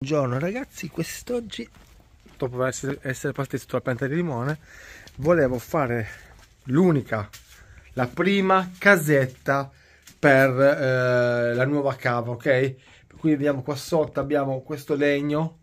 Buongiorno ragazzi, quest'oggi dopo essere, essere partito dalla pianta di limone volevo fare l'unica, la prima casetta per eh, la nuova cava, ok? Quindi vediamo qua sotto abbiamo questo legno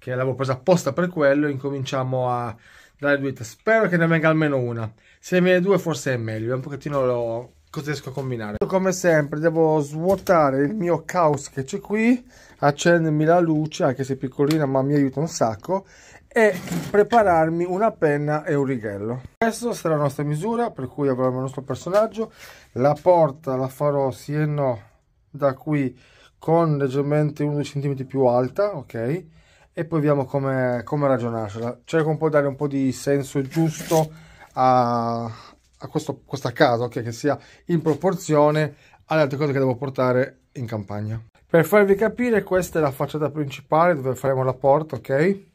che l'avevo preso apposta per quello, incominciamo a dare due spero che ne venga almeno una, se ne viene due forse è meglio, è un pochettino lo, cosa riesco a combinare. Come sempre devo svuotare il mio caos che c'è qui, accendermi la luce, anche se piccolina ma mi aiuta un sacco, e prepararmi una penna e un righello. Questa sarà la nostra misura, per cui avrò il nostro personaggio. La porta la farò sì e no da qui con leggermente 11 cm più alta, ok? E poi vediamo come, come ragionarcela. Cerco un po' di dare un po' di senso giusto a a questo, questo a caso, che sia in proporzione alle altre cose che devo portare in campagna. Per farvi capire, questa è la facciata principale dove faremo la porta, ok?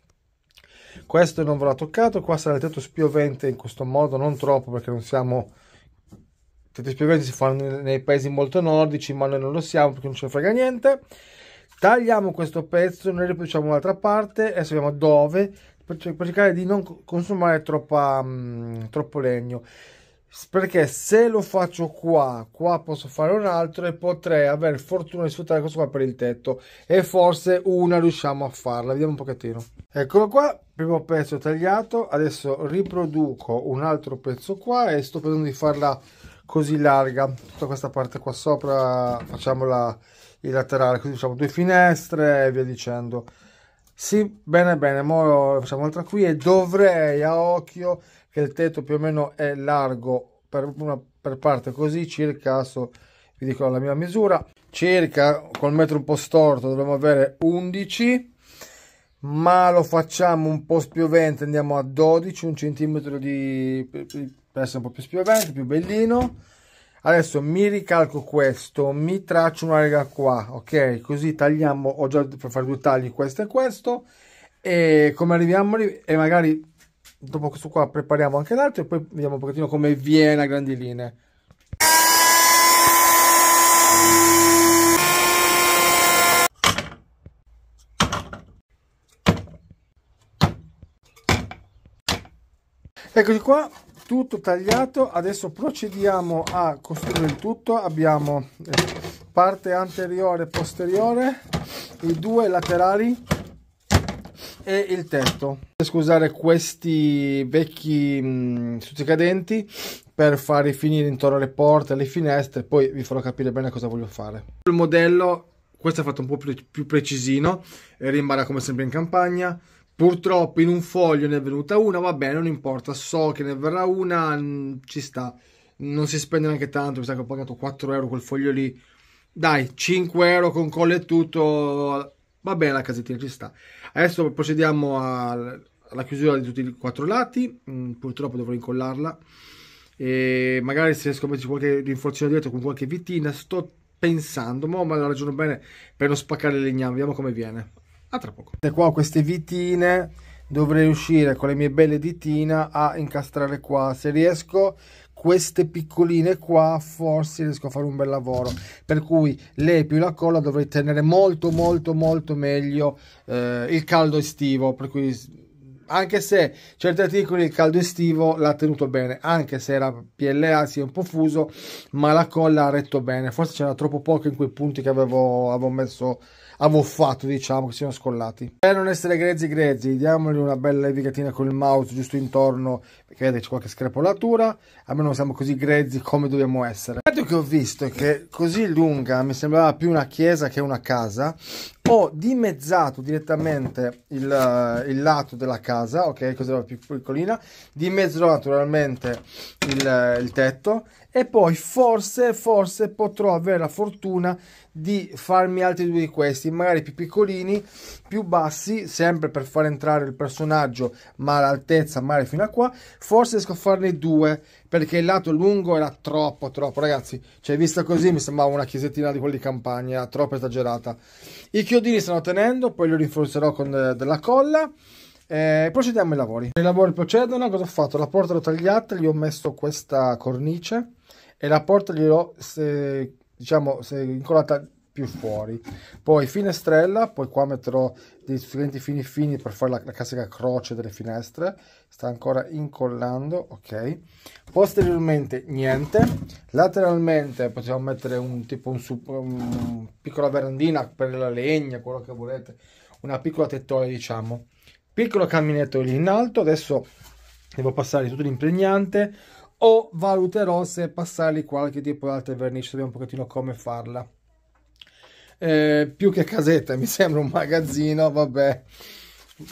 Questo non ve l'ho toccato, qua sarà il tetto spiovente in questo modo, non troppo perché non siamo... I tetti spioventi si fanno nei paesi molto nordici, ma noi non lo siamo perché non ce ne frega niente. Tagliamo questo pezzo, noi riproduciamo un'altra parte, adesso vediamo dove, per cercare di non consumare troppa, mh, mm, troppo legno perché se lo faccio qua, qua posso fare un altro e potrei avere fortuna di sfruttare questo qua per il tetto e forse una riusciamo a farla, vediamo un pochettino. Eccolo qua, primo pezzo tagliato, adesso riproduco un altro pezzo qua e sto pensando di farla così larga, tutta questa parte qua sopra facciamola il laterale, così facciamo due finestre e via dicendo. Sì, bene bene, ora facciamo un'altra qui e dovrei a occhio che il tetto più o meno è largo per, una, per parte così circa, adesso vi dico la mia misura, circa col metro un po' storto dovremmo avere 11 ma lo facciamo un po' spiovente andiamo a 12 un centimetro di per essere un po' più spiovente più bellino adesso mi ricalco questo mi traccio una riga qua ok così tagliamo ho già per fare due tagli questo e questo e come arriviamo e magari dopo questo qua prepariamo anche l'altro e poi vediamo un pochettino come viene a grandi linee. Eccoci qua, tutto tagliato, adesso procediamo a costruire il tutto, abbiamo eh, parte anteriore e posteriore, i due laterali e il testo. usare questi vecchi mm, stuzzicadenti per far finire intorno alle porte, alle finestre, poi vi farò capire bene cosa voglio fare. Il modello, questo è fatto un po' più, più precisino, eh, rimane come sempre in campagna. Purtroppo in un foglio ne è venuta una, va bene, non importa, so che ne verrà una, ci sta. Non si spende neanche tanto, mi sa che ho pagato 4 euro quel foglio lì. Dai, 5 euro con colle e tutto Va bene la casettina, ci sta. Adesso procediamo alla chiusura di tutti i quattro lati. Mm, purtroppo dovrò incollarla. E magari se riesco a metterci qualche rinforzino dietro con qualche vitina. Sto pensando, ma la ragiono bene per non spaccare il legname. Vediamo come viene. A tra poco. E qua queste vitine dovrei riuscire con le mie belle ditine a incastrare qua. Se riesco queste piccoline qua forse riesco a fare un bel lavoro per cui lei più la colla dovrei tenere molto molto molto meglio eh, il caldo estivo per cui anche se certi articoli il caldo estivo l'ha tenuto bene anche se era PLA si è un po' fuso ma la colla ha retto bene forse c'era troppo poco in quei punti che avevo, avevo messo avvoffato, diciamo, che siano scollati. Per non essere grezzi grezzi, diamogli una bella levigatina con il mouse giusto intorno, perché vedete c'è qualche screpolatura, almeno non siamo così grezzi come dobbiamo essere. L'altro che ho visto è che così lunga mi sembrava più una chiesa che una casa, ho dimezzato direttamente il, eh, il lato della casa, ok, così era più piccolina, dimezzo naturalmente il, eh, il tetto e poi forse, forse potrò avere la fortuna di farmi altri due di questi, magari più piccolini, più bassi, sempre per far entrare il personaggio, ma l'altezza magari fino a qua, forse riesco a farne due, perché il lato lungo era troppo, troppo, ragazzi, cioè vista così mi sembrava una chiesettina di quelli di campagna, era troppo esagerata. I chiodini stanno tenendo, poi li rinforzerò con de eh, della colla, eh, procediamo ai lavori. I lavori procedono, cosa ho fatto? La porta l'ho tagliata, gli ho messo questa cornice, e la porta gliel'ho se, diciamo, se incollata più fuori. Poi finestrella, poi qua metterò dei strumenti fini fini per fare la, la classica croce delle finestre. Sta ancora incollando, ok. Posteriormente niente. Lateralmente possiamo mettere un tipo un, un piccola verandina per la legna, quello che volete. Una piccola tettoia, diciamo. Piccolo camminetto lì in alto. Adesso devo passare tutto l'impregnante o valuterò se passargli qualche tipo di altra vernice, vediamo un pochettino come farla. Eh, più che casetta, mi sembra un magazzino, vabbè,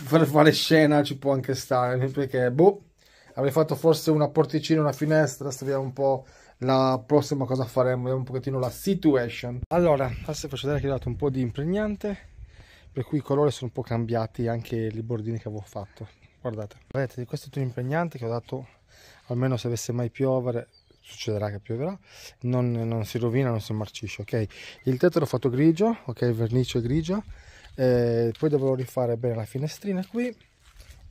per fare scena ci può anche stare, perché boh, avrei fatto forse una porticina, una finestra, vediamo un po' la prossima cosa faremo, vediamo un pochettino la situation. Allora, adesso faccio vedere che ho dato un po' di impregnante, per cui i colori sono un po' cambiati, anche i bordini che avevo fatto, guardate. Vedete, questo è tutto l'impregnante che ho dato almeno se avesse mai piovere succederà che pioverà non, non, si rovina non si marcisce ok il tetto l'ho fatto grigio ok il vernice grigio eh, poi dovrò rifare bene la finestrina qui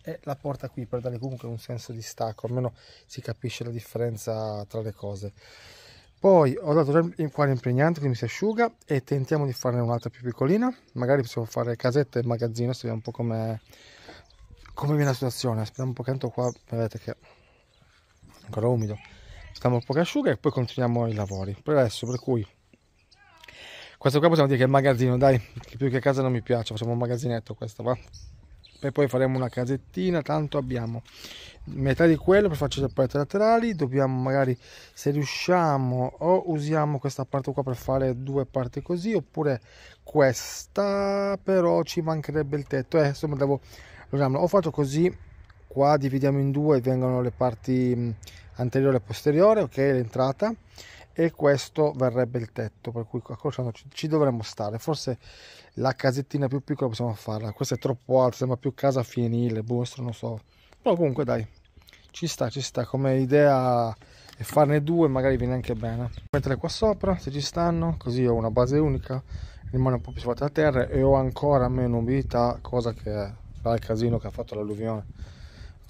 e la porta qui per dare comunque un senso di stacco almeno si capisce la differenza tra le cose poi ho dato già il quadro impregnante quindi si asciuga e tentiamo di farne un'altra più piccolina magari possiamo fare casetta e magazzino se vediamo un po' come come viene la situazione aspettiamo un po' che qua vedete che ancora umido stiamo un po' che asciuga e poi continuiamo i lavori per adesso per cui questo qua possiamo dire che è un magazzino dai che più che a casa non mi piace facciamo un magazzinetto questo va e poi faremo una casettina tanto abbiamo metà di quello per farci le parti laterali dobbiamo magari se riusciamo o usiamo questa parte qua per fare due parti così oppure questa però ci mancherebbe il tetto eh, insomma devo ho fatto così qua dividiamo in due e vengono le parti anteriore e posteriore, ok, l'entrata e questo verrebbe il tetto, per cui accorciando ci, dovremmo stare. Forse la casettina più piccola possiamo farla, questa è troppo alta, sembra più casa fienile, bustro, non so. Però comunque dai, ci sta, ci sta come idea e farne due magari viene anche bene. Mettere qua sopra se ci stanno, così ho una base unica, rimane un po' più sotto la terra e ho ancora meno umidità, cosa che è il casino che ha fatto l'alluvione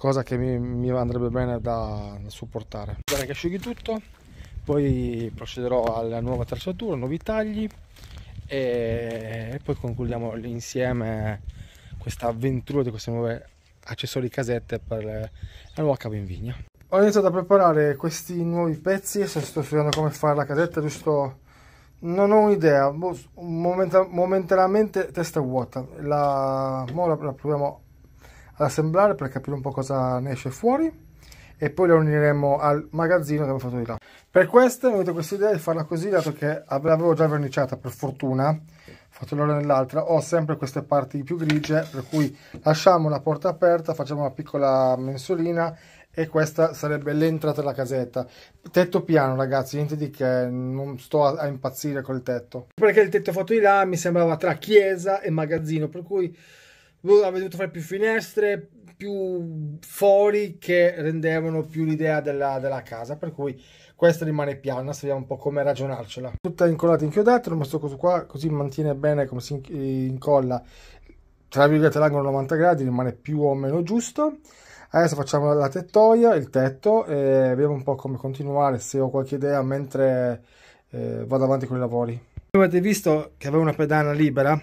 cosa che mi, mi andrebbe bene da, supportare guarda che asciughi tutto poi procederò alla nuova tracciatura nuovi tagli e poi concludiamo insieme questa avventura di queste nuove accessori casette per la nuova cava in vigna ho iniziato a preparare questi nuovi pezzi e sto studiando come fare la casetta giusto non ho un'idea momentaneamente testa vuota la, la proviamo ad assemblare per capire un po' cosa ne esce fuori e poi la uniremo al magazzino che abbiamo fatto di là. Per questa mi avuto questa idea di farla così, dato che l'avevo già verniciata per fortuna, fatto l'ora nell'altra, ho sempre queste parti più grigie, per cui lasciamo la porta aperta, facciamo una piccola mensolina e questa sarebbe l'entrata della casetta. Tetto piano ragazzi, niente di che, non sto a, a impazzire col tetto. Perché il tetto fatto di là mi sembrava tra chiesa e magazzino, per cui avrebbe dovuto fare più finestre, più fori che rendevano più l'idea della, della casa, per cui questa rimane piana, vediamo un po' come ragionarcela. Tutta incollata e inchiodata, lo mostro questo qua, così mantiene bene come si eh, incolla, tra virgolette l'angolo 90 gradi, rimane più o meno giusto. Adesso facciamo la tettoia, il tetto, e vediamo un po' come continuare, se ho qualche idea mentre eh, vado avanti con i lavori. Come avete visto che avevo una pedana libera,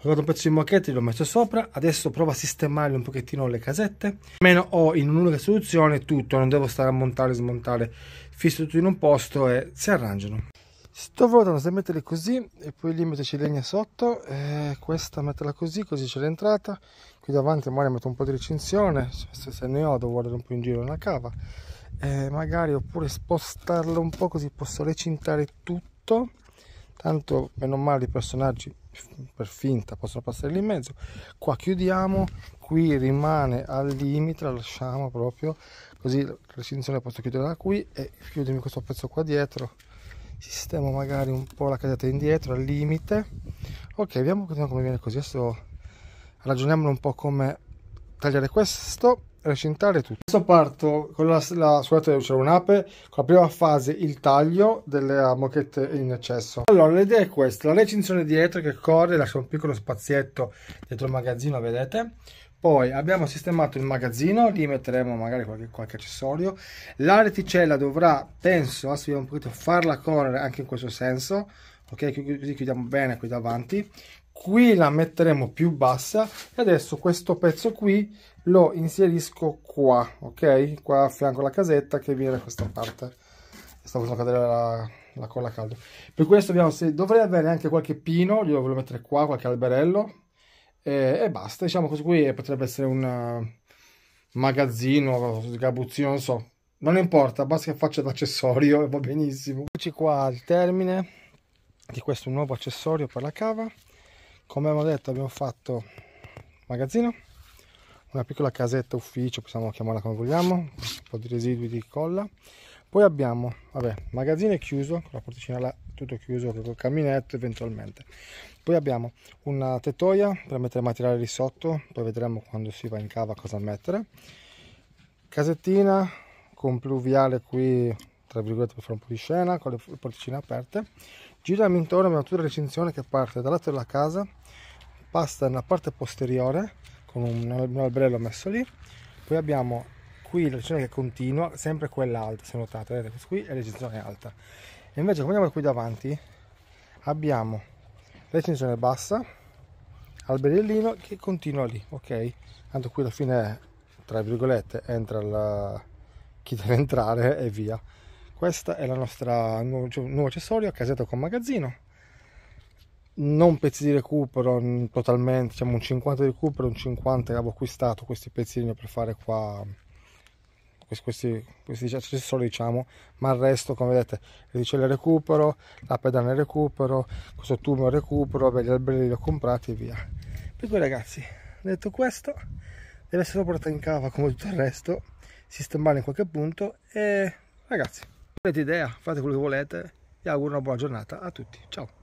ho fatto un pezzo di moquette, l'ho messo sopra, adesso provo a sistemarle un pochettino le casette. Almeno ho in un'unica soluzione tutto, non devo stare a montare e smontare, fisso tutto in un posto e si arrangiano. Sto valutando se metterle così e poi lì metterci legna sotto, e eh, questa metterla così, così c'è l'entrata. Qui davanti magari metto un po' di recinzione, se, se ne ho devo guardare un po' in giro nella cava. E eh, magari oppure spostarla un po' così posso recintare tutto. Tanto meno male i personaggi per finta possono passare lì in mezzo qua chiudiamo qui rimane al limite la lasciamo proprio così la recinzione posso da qui e chiudermi questo pezzo qua dietro sistemo magari un po' la casetta indietro al limite ok vediamo come viene così adesso ragioniamo un po' come tagliare questo recintare tutto. Adesso parto con la, la suonata di un'ape, con la prima fase il taglio delle mochette in eccesso. Allora l'idea è questa, la recinzione dietro che corre, lascia un piccolo spazietto dietro il magazzino, vedete? Poi abbiamo sistemato il magazzino, lì metteremo magari qualche, qualche accessorio. La reticella dovrà, penso, adesso un pochino, farla correre anche in questo senso. Ok, così chiudiamo bene qui davanti qui la metteremo più bassa e adesso questo pezzo qui lo inserisco qua ok qua a fianco alla casetta che viene da questa parte sta facendo cadere la, la colla calda per questo abbiamo se dovrei avere anche qualche pino io lo voglio mettere qua qualche alberello e, e basta diciamo così qui potrebbe essere un eh, magazzino sgabuzzino, non so non importa basta che faccia d'accessorio e va benissimo eccoci qua al termine di questo nuovo accessorio per la cava come abbiamo detto abbiamo fatto magazzino una piccola casetta ufficio, possiamo chiamarla come vogliamo, un po' di residui di colla. Poi abbiamo, vabbè, magazzino è chiuso, con la porticina là tutto chiuso, con il caminetto eventualmente. Poi abbiamo una tettoia per mettere materiale lì sotto, poi vedremo quando si va in cava cosa mettere. Casettina con pluviale qui, tra virgolette per fare un po' di scena, con le porticine aperte. Giriamo intorno, abbiamo tutta la recinzione che parte dal lato della casa, passa nella parte posteriore, con un, alberello messo lì poi abbiamo qui l'eccezione che continua sempre quella alta se notate vedete qui è l'eccezione alta e invece come andiamo qui davanti abbiamo l'eccezione bassa alberellino che continua lì ok tanto qui alla fine tra virgolette entra la... chi deve entrare e via questa è la nostra nuovo, cioè, nuovo accessorio casetta con magazzino non pezzi di recupero mm, totalmente, diciamo un 50 di recupero, un 50 che avevo acquistato questi pezzini per fare qua questi, questi, questi accessori diciamo, ma il resto come vedete le ricelle recupero, la pedana recupero, questo tubo recupero, gli alberelli li ho comprati e via. Per cui ragazzi, detto questo, deve essere portata in cava come tutto il resto, sistemare in qualche punto e ragazzi, avete idea, fate quello che volete, vi auguro una buona giornata a tutti, ciao!